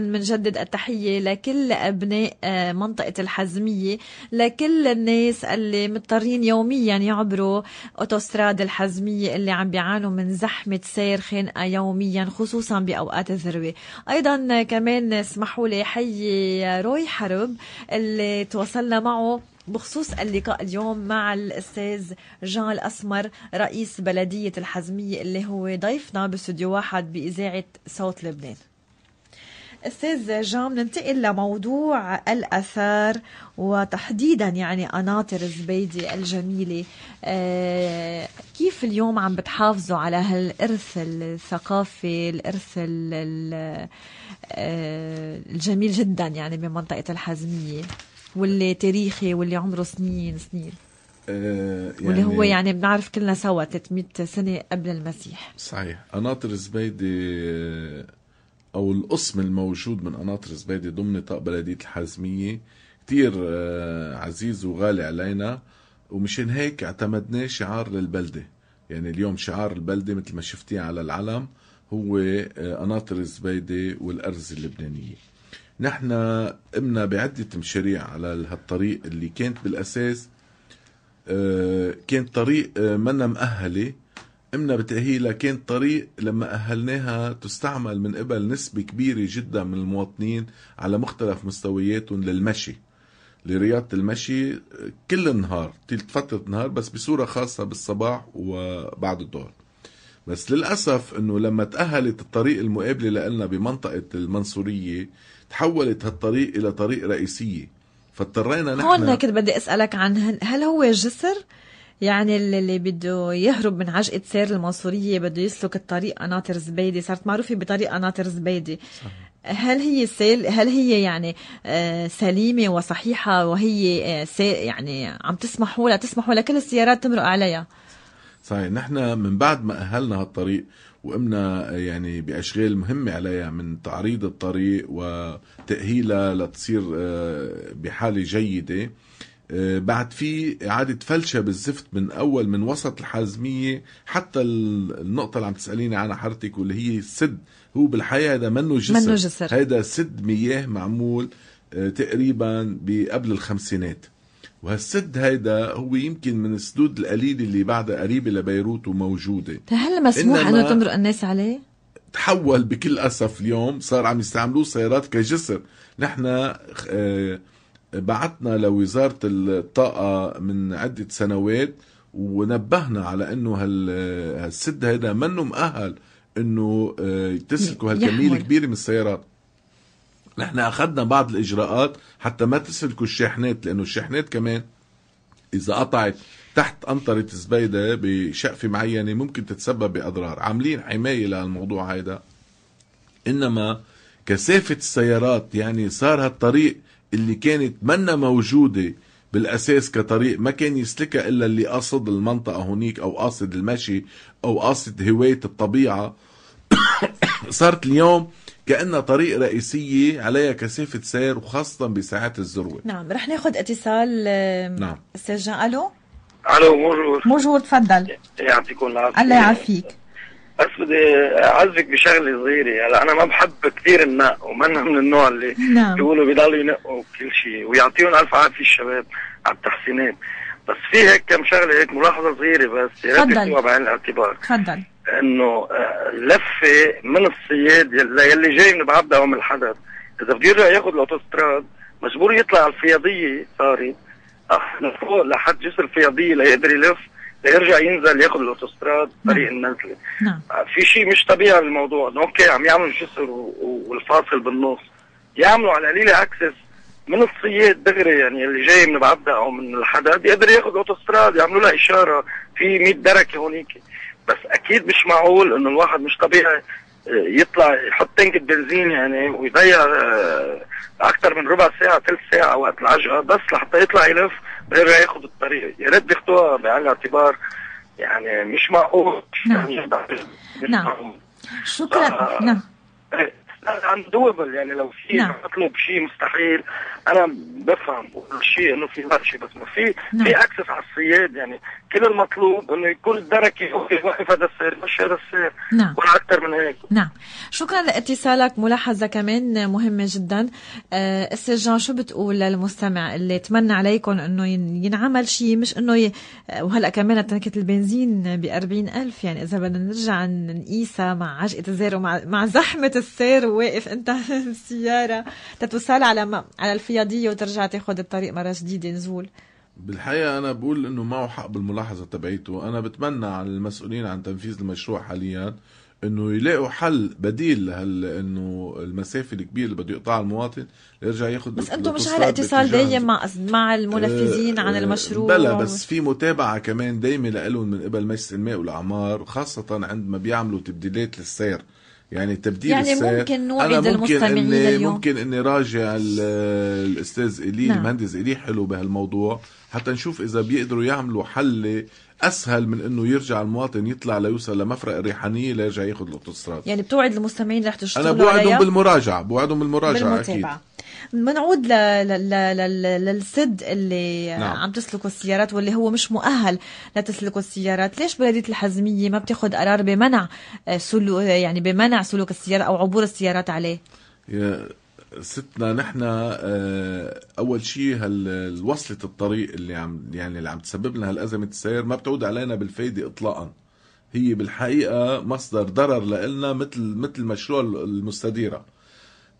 منجدد التحية لكل أبناء آه، منطقة الحزمية لكل الناس اللي مضطرين يوميا يعبروا أوتوستراد الحزمية اللي عم بيعانوا من زحمة سير خانقة آه، يوميا خصوصا بأوقات الذروة أيضا آه، كمان اسمحوا لي حي روي حرب اللي تواصلنا معه بخصوص اللقاء اليوم مع الاستاذ جان الاسمر رئيس بلديه الحزميه اللي هو ضيفنا باستوديو واحد باذاعه صوت لبنان استاذ جام ننتقل لموضوع الاثار وتحديدا يعني قناطر الزبيدي الجميله آه كيف اليوم عم بتحافظوا على هالارث الثقافي الارث آه، الجميل جدا يعني بمنطقه الحزميه واللي تاريخي واللي عمره سنين سنين يعني واللي هو يعني, يعني بنعرف كلنا سوا 300 سنه قبل المسيح صحيح قناطر الزبيدي او القسم الموجود من قناطر زبيدي ضمن نطاق بلدية الحازمية كتير آه، عزيز وغالي علينا ومشان هيك اعتمدناه شعار للبلدة يعني اليوم شعار البلدة مثل ما شفتيه على العلم هو قناطر آه، الزبيدة والأرز اللبنانية نحن قمنا بعدة مشاريع على هالطريق اللي كانت بالأساس آه، كانت طريق منا مأهله امنا بتأهيلها كان طريق لما أهلناها تستعمل من قبل نسبة كبيرة جدا من المواطنين على مختلف مستوياتهم للمشي لرياضة المشي كل النهار تلت فترة النهار بس بصورة خاصة بالصباح وبعد الظهر بس للأسف أنه لما تأهلت الطريق المقابلة لنا بمنطقة المنصورية تحولت هالطريق إلى طريق رئيسية فاضطرينا نحن هون كنت بدي أسألك عن هل هو جسر يعني اللي بده يهرب من عجقه سير المنصوريه بده يسلك الطريقه ناطر زبيدي صارت معروفه بطريقه ناطر زبيدي صح. هل هي سيل هل هي يعني آه، سليمه وصحيحه وهي آه، يعني عم تسمحوا لها تسمحوا لكل السيارات تمرق عليها صحيح نحن من بعد ما اهلنا هالطريق وقمنا آه، يعني باشغال مهمه عليها من تعريض الطريق وتاهيلها لتصير بحاله جيده آه، بعد في إعادة فلشة بالزفت من أول من وسط الحازمية حتى النقطة اللي عم تسأليني عنها حضرتك واللي هي السد هو بالحقيقة هذا منه جسر, منه جسر. هذا سد مياه معمول آه، تقريبا بقبل الخمسينات وهالسد هيدا هو يمكن من السدود القليله اللي بعدها قريبه لبيروت وموجوده هل مسموح انه تمرق الناس عليه؟ تحول بكل اسف اليوم صار عم يستعملوه سيارات كجسر نحن آه بعتنا لوزارة الطاقة من عدة سنوات ونبهنا على انه هالسد هيدا منه مؤهل انه آه، تسلكوا هالكميه الكبيره من السيارات نحن اخذنا بعض الاجراءات حتى ما تسلكوا الشاحنات لانه الشاحنات كمان اذا قطعت تحت أنطرة زبيدة بشقفة معينة ممكن تتسبب بأضرار عاملين حماية لهالموضوع هيدا إنما كثافة السيارات يعني صار هالطريق اللي كانت منا موجودة بالأساس كطريق ما كان يسلكها إلا اللي قصد المنطقة هونيك أو قاصد المشي أو قاصد هواية الطبيعة صارت اليوم كأنها طريق رئيسية عليها كثافة سير وخاصة بساعات الذروة نعم رح ناخد اتصال نعم استاذ جان ألو ألو موجور موجور تفضل يعطيكم العافية الله يعافيك بس بدي آه، اعزك بشغله صغيره هلا يعني. انا ما بحب كثير النق ومن من النوع اللي نعم. بيقولوا بيضلوا ينقوا كل شيء ويعطيهم الف عافيه الشباب على التحسينات بس في هيك كم شغله هيك ملاحظه صغيره بس يا ريت تاخذوها بعين الاعتبار تفضل انه آه، لفه من الصياد يلي جاي من او من الحدث اذا بده يرجع ياخذ الاوتوستراد مجبور يطلع على الفياضيه صارت فوق لحد جسر الفياضيه ليقدر يلف يرجع ينزل ياخذ الاوتوستراد نعم. طريق النزله نعم. آه، في شيء مش طبيعي بالموضوع انه اوكي عم يعملوا جسر والفاصل بالنص يعملوا على القليله اكسس من الصياد دغري يعني اللي جاي من بعدة او من الحدد يقدر ياخذ اوتوستراد يعملوا لها اشاره في 100 دركه هونيك بس اكيد مش معقول انه الواحد مش طبيعي آه، يطلع يحط تنك بنزين يعني ويضيع آه، اكثر من ربع ساعه ثلث ساعه وقت العجقه بس لحتى يطلع يلف غير ياخد الطريق يا ريت بياخدوها بعين الاعتبار يعني مش معقول نعم مش نعم معقول. شكرا ف... نعم إيه، دوبل يعني لو في نعم. اطلب شيء مستحيل انا بفهم كل شيء انه في ورشه بس ما في نعم. في اكسس على الصياد يعني كل المطلوب انه يكون الدركه اوكي وقف هذا السير مش هذا السير نعم ولا اكثر من هيك نعم شكرا لاتصالك ملاحظه كمان مهمه جدا آه، استاذ جان شو بتقول للمستمع اللي تمنى عليكم انه ينعمل شيء مش انه ي... وهلا كمان تنكه البنزين ب 40000 يعني اذا بدنا نرجع نقيسها مع عجقه الزير ومع مع زحمه السير وواقف انت السياره تتوصل على ما... على الفيار رياضيه وترجع تاخذ الطريق مره جديده نزول بالحقيقة أنا بقول إنه معه حق بالملاحظة تبعيته، أنا بتمنى على المسؤولين عن تنفيذ المشروع حاليا إنه يلاقوا حل بديل لهال إنه المسافة الكبيرة اللي بده يقطعها المواطن ليرجع ياخذ بس أنتم مش على اتصال دايم مع مع المنفذين آه، عن آه، المشروع بلا بس في متابعة كمان دايمة لهم من قبل مجلس الماء والأعمار خاصة عندما بيعملوا تبديلات للسير يعني تبديل يعني السير ممكن نوعد أنا ممكن المستمعين إني اليوم ممكن اني راجع الاستاذ الي نعم. المهندس الي حلو بهالموضوع حتى نشوف اذا بيقدروا يعملوا حل اسهل من انه يرجع المواطن يطلع ليوصل لمفرق الريحانيه ليرجع ياخذ الاوتوستراد يعني بتوعد المستمعين رح تشتغلوا انا بوعدهم بالمراجعه بوعدهم بالمراجعه بالمتابعة. اكيد بنعود للسد اللي نعم. عم تسلكه السيارات واللي هو مش مؤهل لتسلكه السيارات ليش بلديه الحزميه ما بتاخذ قرار بمنع سلو يعني بمنع سلوك السياره او عبور السيارات عليه يا ستنا نحن آه، اول شيء هالوصله الطريق اللي عم يعني اللي عم تسبب لنا هالازمه السير ما بتعود علينا بالفايده اطلاقا هي بالحقيقه مصدر ضرر لنا مثل مثل مشروع المستديره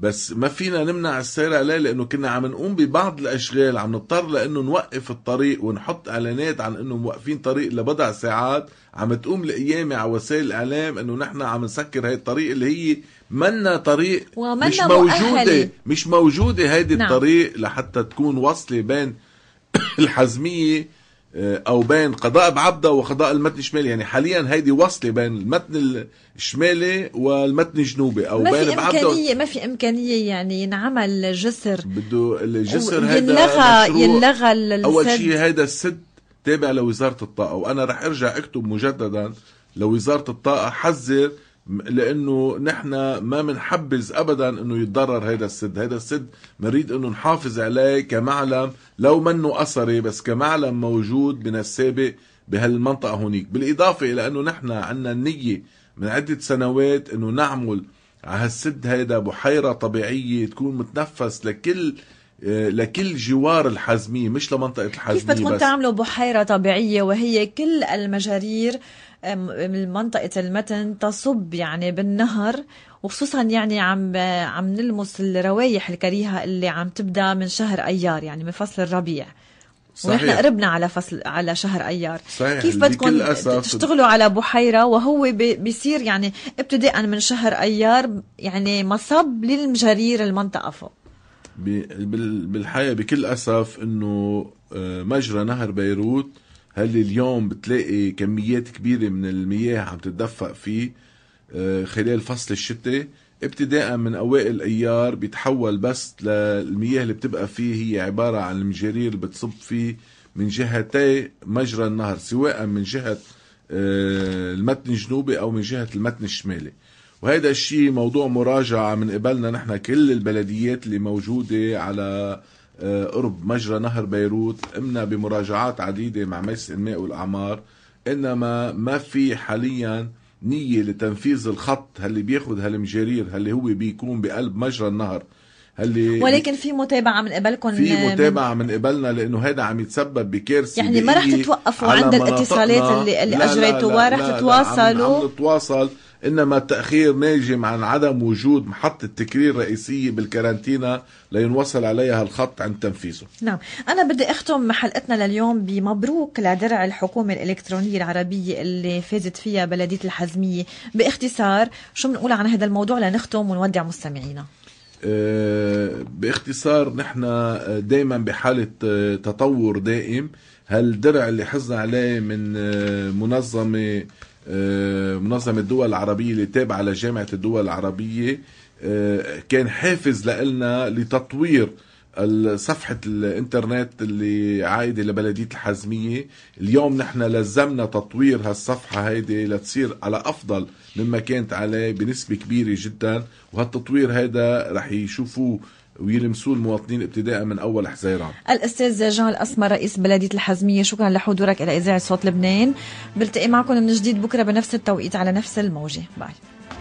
بس ما فينا نمنع السير عليه لانه كنا عم نقوم ببعض الاشغال عم نضطر لانه نوقف الطريق ونحط اعلانات عن انه موقفين طريق لبضع ساعات عم تقوم القيامه على وسائل الاعلام انه نحن عم نسكر هاي الطريق اللي هي منا طريق ومنا مش موجوده مش موجوده هيدي نعم. الطريق لحتى تكون وصله بين الحزميه آه، او بين قضاء بعبده وقضاء المتن الشمالي يعني حاليا هيدي وصله بين المتن الشمالي والمتن الجنوبي او ما بين في امكانيه ما في امكانيه يعني ينعمل جسر بده الجسر هذا ينلغى ينلغى السد اول شيء هذا السد تابع لوزاره الطاقه وانا رح ارجع اكتب مجددا لوزاره الطاقه حذر لانه نحن ما بنحبذ ابدا انه يتضرر هذا السد هذا السد بنريد انه نحافظ عليه كمعلم لو منه اثري بس كمعلم موجود من السابق بهالمنطقه هونيك بالاضافه الى انه نحن عندنا النيه من عده سنوات انه نعمل على هالسد هيدا بحيره طبيعيه تكون متنفس لكل لكل جوار الحزمية مش لمنطقة الحزمية كيف بدكم تعملوا بحيرة طبيعية وهي كل المجارير من منطقة المتن تصب يعني بالنهر وخصوصا يعني عم عم نلمس الروايح الكريهة اللي عم تبدا من شهر أيار يعني من فصل الربيع صحيح. ونحن قربنا على فصل على شهر ايار صحيح. كيف بدكم تشتغلوا على بحيره وهو بيصير يعني ابتداء من شهر ايار يعني مصب للمجرير المنطقه فوق بالحقيقه بكل اسف انه آه، مجرى نهر بيروت هل اليوم بتلاقي كميات كبيرة من المياه عم تتدفق فيه آه، خلال فصل الشتاء ابتداء من اوائل ايار بيتحول بس للمياه اللي بتبقى فيه هي عبارة عن المجارير اللي بتصب فيه من جهتي مجرى النهر سواء من جهة آه، المتن الجنوبي او من جهة المتن الشمالي وهذا الشيء موضوع مراجعة من قبلنا نحن كل البلديات اللي موجودة على آه، قرب مجرى نهر بيروت قمنا بمراجعات عديدة مع مجلس الإنماء والأعمار إنما ما في حاليا نية لتنفيذ الخط اللي بياخذ هالمجارير اللي هو بيكون بقلب مجرى النهر اللي ولكن في متابعه من قبلكم في متابعه من, من قبلنا لانه هذا عم يتسبب بكارثه يعني ما رح تتوقفوا عند الاتصالات اللي, اللي أجريتوا ورح تتواصلوا عم, عم نتواصل انما التاخير ناجم عن عدم وجود محطه تكرير رئيسيه بالكارانتينا لينوصل عليها الخط عند تنفيذه. نعم، انا بدي اختم حلقتنا لليوم بمبروك لدرع الحكومه الالكترونيه العربيه اللي فازت فيها بلديه الحزميه، باختصار شو بنقول عن هذا الموضوع لنختم ونودع مستمعينا؟ آه، باختصار نحن آه، دائما بحاله آه، تطور دائم هالدرع اللي حزنا عليه من منظمه آه، منظمه الدول العربيه اللي تابعه لجامعه الدول العربيه آه، كان حافز لنا لتطوير صفحة الانترنت اللي عائدة لبلدية الحزمية اليوم نحن لزمنا تطوير هالصفحة هيدي لتصير على أفضل مما كانت عليه بنسبة كبيرة جدا وهالتطوير هيدا رح يشوفوه ويلمسوه المواطنين ابتداء من اول حزيران. الاستاذ جان الاسمر رئيس بلديه الحزميه شكرا لحضورك الى اذاعه صوت لبنان بلتقي معكم من جديد بكره بنفس التوقيت على نفس الموجه باي.